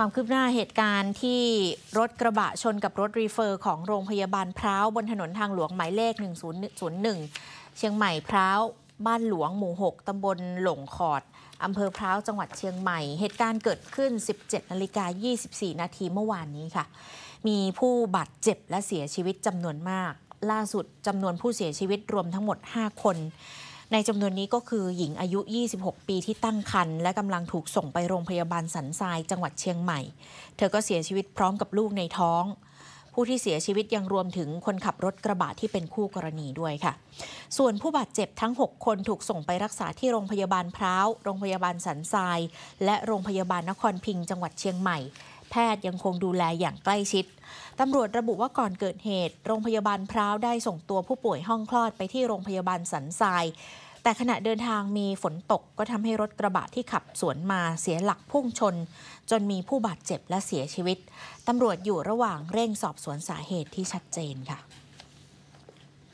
ความคืบหน้าเหตุการณ์ที่รถกระบะชนกับรถรีเฟอร์ของโรงพยาบาลพร้าว บนถนนทางหลวงหมายเลข 1001เชียงใหม่พร้าว บ้านหลวงหมู่ 6 ตำบลหลงขอด อำเภอพร้าวจังหวัดเชียงใหม่ เหตุการณ์เกิดขึ้น 17นาฬิกา24 นาทีเมื่อวานนี้ค่ะ มีผู้บาดเจ็บและเสียชีวิตจำนวนมาก ล่าสุดจำนวนผู้เสียชีวิตรวมทั้งหมด 5 คนในจำนวนนี้ก็คือหญิงอายุ 26 ปีที่ตั้งครรภ์และกำลังถูกส่งไปโรงพยาบาลสันทราย จังหวัดเชียงใหม่ เธอก็เสียชีวิตพร้อมกับลูกในท้อง ผู้ที่เสียชีวิตยังรวมถึงคนขับรถกระบะที่เป็นคู่กรณีด้วยค่ะ ส่วนผู้บาดเจ็บทั้ง 6 คนถูกส่งไปรักษาที่โรงพยาบาลพร้าวโรงพยาบาลสันทรายและโรงพยาบาลนครพิงจังหวัดเชียงใหม่แพทย์ยังคงดูแลอย่างใกล้ชิด ตำรวจระบุว่าก่อนเกิดเหตุ โรงพยาบาลพร้าว ได้ส่งตัวผู้ป่วยห้องคลอดไปที่โรงพยาบาลสันทราย แต่ขณะเดินทางมีฝนตกก็ทำให้รถกระบะที่ขับสวนมาเสียหลักพุ่งชน จนมีผู้บาดเจ็บและเสียชีวิต ตำรวจอยู่ระหว่างเร่งสอบสวนสาเหตุที่ชัดเจนค่ะ